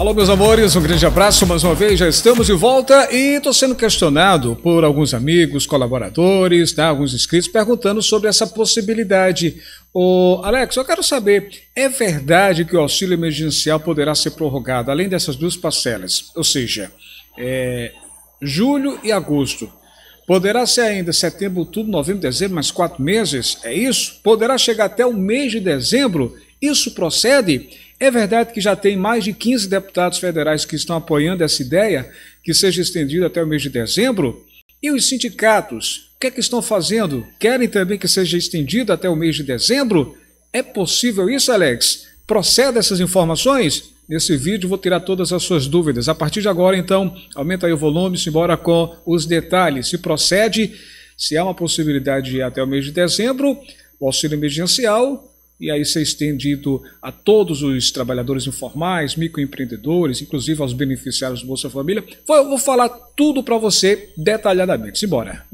Alô, meus amores, um grande abraço mais uma vez. Já estamos de volta e estou sendo questionado por alguns amigos, colaboradores, né, alguns inscritos, perguntando sobre essa possibilidade. Ô, Alex, eu quero saber: é verdade que o auxílio emergencial poderá ser prorrogado, além dessas duas parcelas, ou seja, é, julho e agosto? Poderá ser ainda setembro, outubro, novembro, dezembro, mais quatro meses? É isso? Poderá chegar até o mês de dezembro? Isso procede? É verdade que já tem mais de 15 deputados federais que estão apoiando essa ideia, que seja estendida até o mês de dezembro? E os sindicatos, o que é que estão fazendo? Querem também que seja estendida até o mês de dezembro? É possível isso, Alex? Proceda essas informações? Nesse vídeo vou tirar todas as suas dúvidas. A partir de agora, então, aumenta aí o volume, simbora com os detalhes. Se procede, se há uma possibilidade de ir até o mês de dezembro, o auxílio emergencial e aí ser estendido a todos os trabalhadores informais, microempreendedores, inclusive aos beneficiários do Bolsa Família. Eu vou falar tudo para você detalhadamente. Simbora!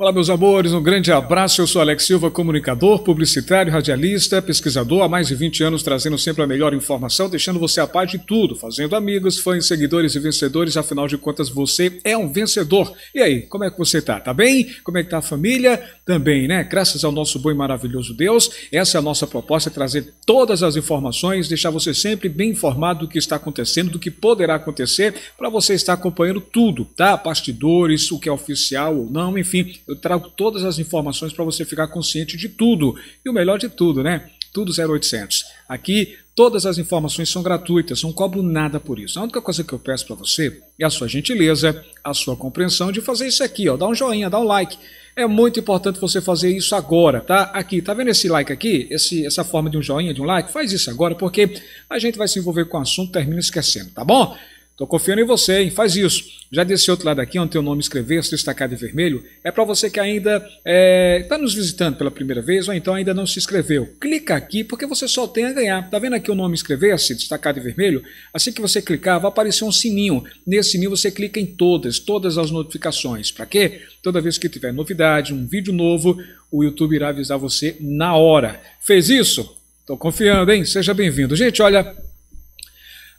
Olá, meus amores, um grande abraço. Eu sou Alex Silva, comunicador, publicitário, radialista, pesquisador há mais de 20 anos, trazendo sempre a melhor informação, deixando você a par de tudo, fazendo amigos, fãs, seguidores e vencedores. Afinal de contas, você é um vencedor. E aí, como é que você tá? Tá bem? Como é que tá a família? Também, né? Graças ao nosso bom e maravilhoso Deus, essa é a nossa proposta: é trazer todas as informações, deixar você sempre bem informado do que está acontecendo, do que poderá acontecer, para você estar acompanhando tudo, tá? Bastidores, o que é oficial ou não, enfim eu trago todas as informações para você ficar consciente de tudo. E o melhor de tudo, né? Tudo 0800. Aqui todas as informações são gratuitas, não cobro nada por isso. A única coisa que eu peço para você é a sua gentileza, a sua compreensão de fazer isso aqui, ó, dá um joinha, dá um like. É muito importante você fazer isso agora, tá? Aqui, tá vendo esse like aqui? Esse, essa forma de um joinha, de um like? Faz isso agora, porque a gente vai se envolver com o assunto, termina esquecendo, tá bom? Estou confiando em você, hein? faz isso. Já desse outro lado aqui, onde tem o nome escrever, se destacar de vermelho, é para você que ainda está é, tá nos visitando pela primeira vez ou então ainda não se inscreveu. Clica aqui porque você só tem a ganhar. Está vendo aqui o nome escrever-se, destacar de vermelho? Assim que você clicar, vai aparecer um sininho. Nesse sininho você clica em todas, todas as notificações. Para quê? Toda vez que tiver novidade, um vídeo novo, o YouTube irá avisar você na hora. Fez isso? Estou confiando, hein? Seja bem-vindo. Gente, olha,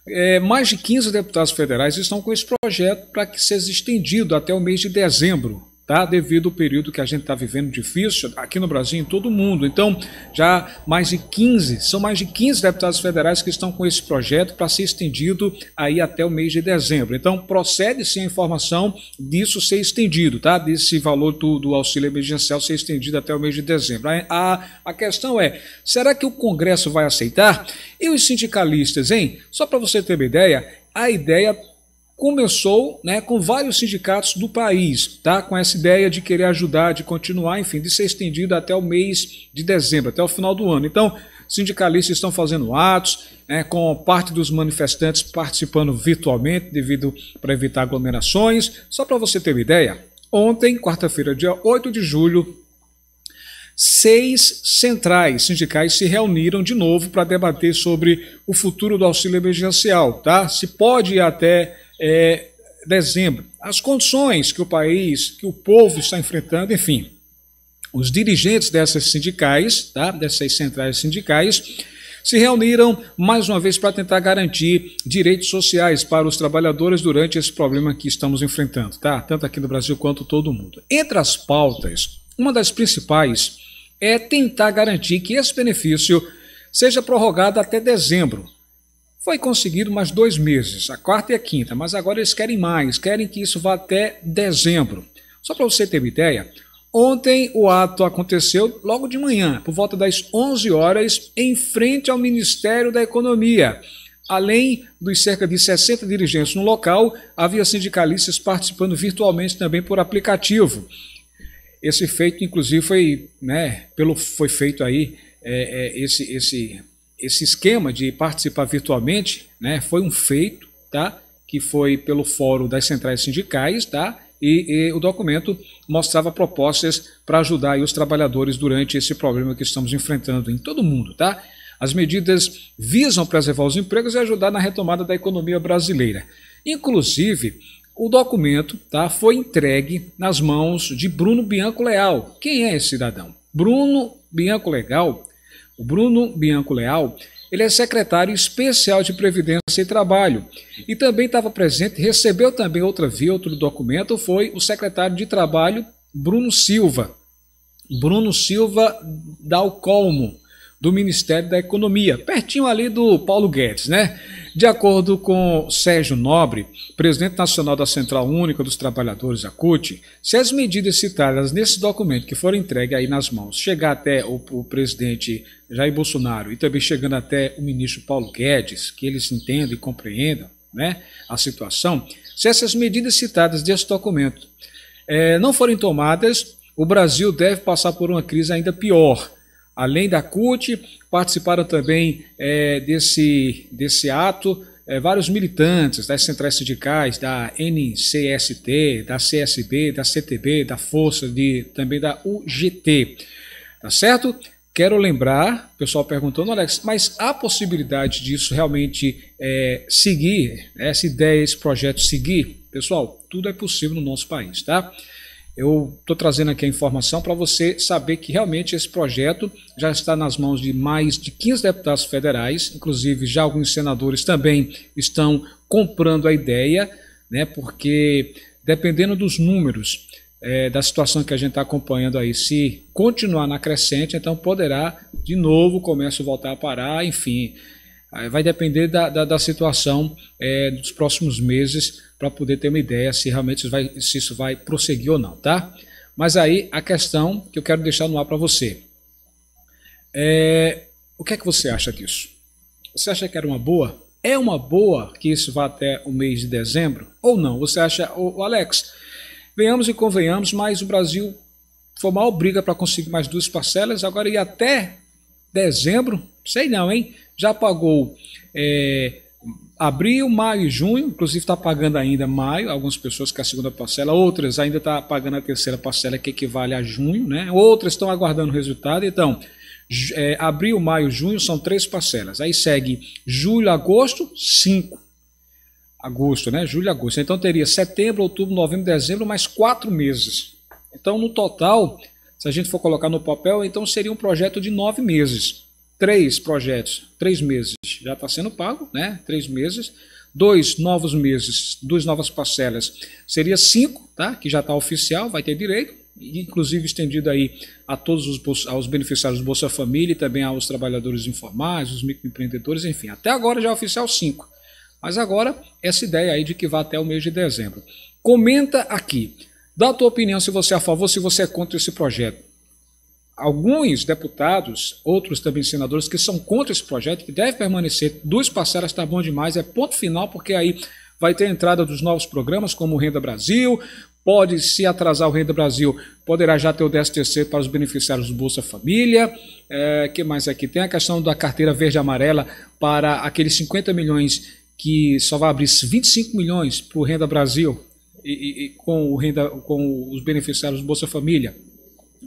é, mais de 15 deputados federais estão com esse projeto para que seja estendido até o mês de dezembro tá? devido ao período que a gente está vivendo difícil aqui no Brasil e em todo mundo. Então, já mais de 15, são mais de 15 deputados federais que estão com esse projeto para ser estendido aí até o mês de dezembro. Então, procede se a informação disso ser estendido, tá? desse valor do, do auxílio emergencial ser estendido até o mês de dezembro. A, a, a questão é, será que o Congresso vai aceitar? E os sindicalistas, hein? Só para você ter uma ideia, a ideia começou né, com vários sindicatos do país, tá? com essa ideia de querer ajudar, de continuar, enfim, de ser estendido até o mês de dezembro, até o final do ano. Então, sindicalistas estão fazendo atos, né, com parte dos manifestantes participando virtualmente, devido para evitar aglomerações. Só para você ter uma ideia, ontem, quarta-feira, dia 8 de julho, seis centrais sindicais se reuniram de novo para debater sobre o futuro do auxílio emergencial, tá? Se pode ir até é, dezembro. As condições que o país, que o povo está enfrentando, enfim, os dirigentes dessas sindicais, tá, dessas centrais sindicais, se reuniram mais uma vez para tentar garantir direitos sociais para os trabalhadores durante esse problema que estamos enfrentando, tá? Tanto aqui no Brasil quanto todo mundo. Entre as pautas, uma das principais é tentar garantir que esse benefício seja prorrogado até dezembro, foi conseguido mais dois meses, a quarta e a quinta, mas agora eles querem mais, querem que isso vá até dezembro. Só para você ter uma ideia, ontem o ato aconteceu logo de manhã, por volta das 11 horas, em frente ao Ministério da Economia. Além dos cerca de 60 dirigentes no local, havia sindicalistas participando virtualmente também por aplicativo. Esse feito, inclusive, foi, né, pelo, foi feito aí, é, é, esse, esse esse esquema de participar virtualmente né, foi um feito tá, que foi pelo Fórum das Centrais Sindicais tá, e, e o documento mostrava propostas para ajudar os trabalhadores durante esse problema que estamos enfrentando em todo mundo. Tá? As medidas visam preservar os empregos e ajudar na retomada da economia brasileira. Inclusive, o documento tá, foi entregue nas mãos de Bruno Bianco Leal. Quem é esse cidadão? Bruno Bianco Leal o Bruno Bianco Leal, ele é secretário especial de Previdência e Trabalho e também estava presente, recebeu também outra via, outro documento, foi o secretário de Trabalho Bruno Silva. Bruno Silva Dalcolmo, do Ministério da Economia, pertinho ali do Paulo Guedes, né? De acordo com Sérgio Nobre, presidente nacional da Central Única dos Trabalhadores, a CUT, se as medidas citadas nesse documento que foram entregue aí nas mãos chegar até o, o presidente Jair Bolsonaro e também chegando até o ministro Paulo Guedes, que eles entendam e compreendam né, a situação, se essas medidas citadas desse documento é, não forem tomadas, o Brasil deve passar por uma crise ainda pior Além da CUT, participaram também é, desse, desse ato é, vários militantes das centrais sindicais, da NCST, da CSB, da CTB, da Força, de, também da UGT. Tá certo? Quero lembrar, o pessoal perguntando, Alex, mas há possibilidade disso realmente é, seguir, né, essa ideia, esse projeto seguir? Pessoal, tudo é possível no nosso país, tá? Eu estou trazendo aqui a informação para você saber que realmente esse projeto já está nas mãos de mais de 15 deputados federais, inclusive já alguns senadores também estão comprando a ideia, né, porque dependendo dos números é, da situação que a gente está acompanhando aí, se continuar na crescente, então poderá de novo o comércio voltar a parar, enfim. Vai depender da, da, da situação é, dos próximos meses para poder ter uma ideia se realmente isso vai, se isso vai prosseguir ou não, tá? Mas aí a questão que eu quero deixar no ar para você é o que é que você acha disso? Você acha que era uma boa? É uma boa que isso vá até o mês de dezembro ou não? Você acha, o Alex? Venhamos e convenhamos, mas o Brasil foi mal briga para conseguir mais duas parcelas, agora e até dezembro, sei não, hein? Já pagou é, abril, maio e junho, inclusive está pagando ainda maio, algumas pessoas com a segunda parcela, outras ainda estão tá pagando a terceira parcela, que equivale a junho, né? Outras estão aguardando o resultado, então... É, abril, maio, junho são três parcelas. Aí segue julho, agosto, cinco agosto, né? Julho, agosto. Então teria setembro, outubro, novembro, dezembro, mais quatro meses. Então, no total, se a gente for colocar no papel, então seria um projeto de nove meses. Três projetos, três meses já está sendo pago, né? Três meses. Dois novos meses, duas novas parcelas, seria cinco, tá? Que já está oficial, vai ter direito, inclusive estendido aí a todos os aos beneficiários do Bolsa Família e também aos trabalhadores informais, os microempreendedores, enfim. Até agora já é oficial cinco. Mas agora, essa ideia aí de que vá até o mês de dezembro. Comenta aqui. Dá a tua opinião se você é a favor, se você é contra esse projeto. Alguns deputados, outros também senadores, que são contra esse projeto, que deve permanecer, duas parcelas está bom demais, é ponto final, porque aí vai ter a entrada dos novos programas, como o Renda Brasil, pode se atrasar o Renda Brasil, poderá já ter o DSTC para os beneficiários do Bolsa Família. É, que mais aqui? Tem a questão da carteira verde amarela para aqueles 50 milhões que só vai abrir 25 milhões para o Renda Brasil e, e com, renda, com os beneficiários do Bolsa Família.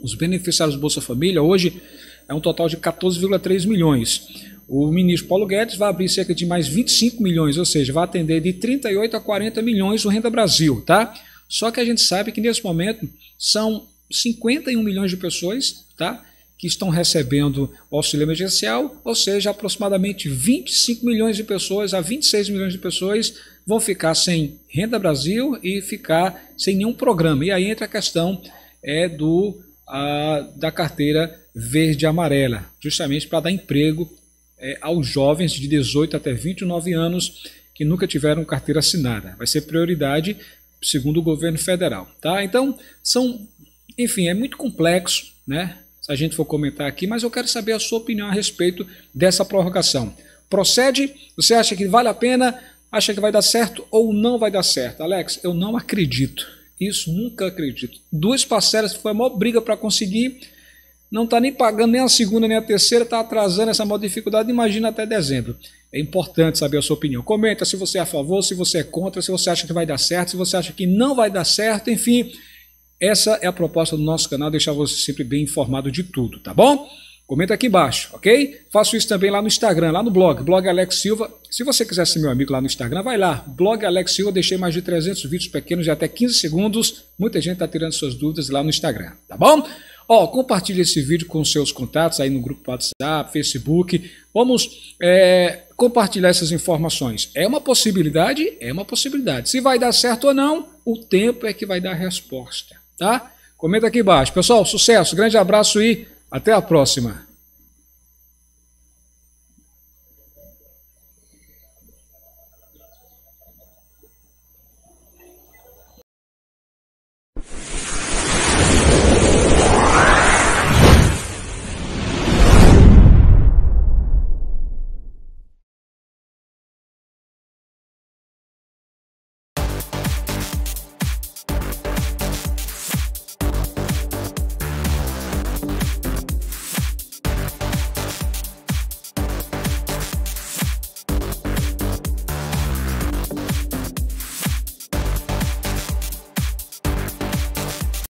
Os beneficiários do Bolsa Família hoje é um total de 14,3 milhões. O ministro Paulo Guedes vai abrir cerca de mais 25 milhões, ou seja, vai atender de 38 a 40 milhões do Renda Brasil, tá? Só que a gente sabe que nesse momento são 51 milhões de pessoas, tá? que estão recebendo auxílio emergencial, ou seja, aproximadamente 25 milhões de pessoas a 26 milhões de pessoas vão ficar sem Renda Brasil e ficar sem nenhum programa. E aí entra a questão é do a, da carteira verde amarela, justamente para dar emprego é, aos jovens de 18 até 29 anos que nunca tiveram carteira assinada. Vai ser prioridade segundo o governo federal, tá? Então, são enfim, é muito complexo, né? se a gente for comentar aqui, mas eu quero saber a sua opinião a respeito dessa prorrogação. Procede? Você acha que vale a pena? Acha que vai dar certo ou não vai dar certo? Alex, eu não acredito. Isso nunca acredito. Duas parcelas foi a maior briga para conseguir. Não está nem pagando nem a segunda nem a terceira, está atrasando essa maior dificuldade. Imagina até dezembro. É importante saber a sua opinião. Comenta se você é a favor, se você é contra, se você acha que vai dar certo, se você acha que não vai dar certo, enfim. Essa é a proposta do nosso canal, deixar você sempre bem informado de tudo, tá bom? Comenta aqui embaixo, ok? Faço isso também lá no Instagram, lá no blog, blog Alex Silva. Se você quiser ser meu amigo lá no Instagram, vai lá, blog Alex Silva. Deixei mais de 300 vídeos pequenos de até 15 segundos. Muita gente está tirando suas dúvidas lá no Instagram, tá bom? Ó, compartilhe esse vídeo com seus contatos aí no grupo WhatsApp, Facebook. Vamos é, compartilhar essas informações. É uma possibilidade? É uma possibilidade. Se vai dar certo ou não, o tempo é que vai dar a resposta. Tá? Comenta aqui embaixo. Pessoal, sucesso, grande abraço e até a próxima.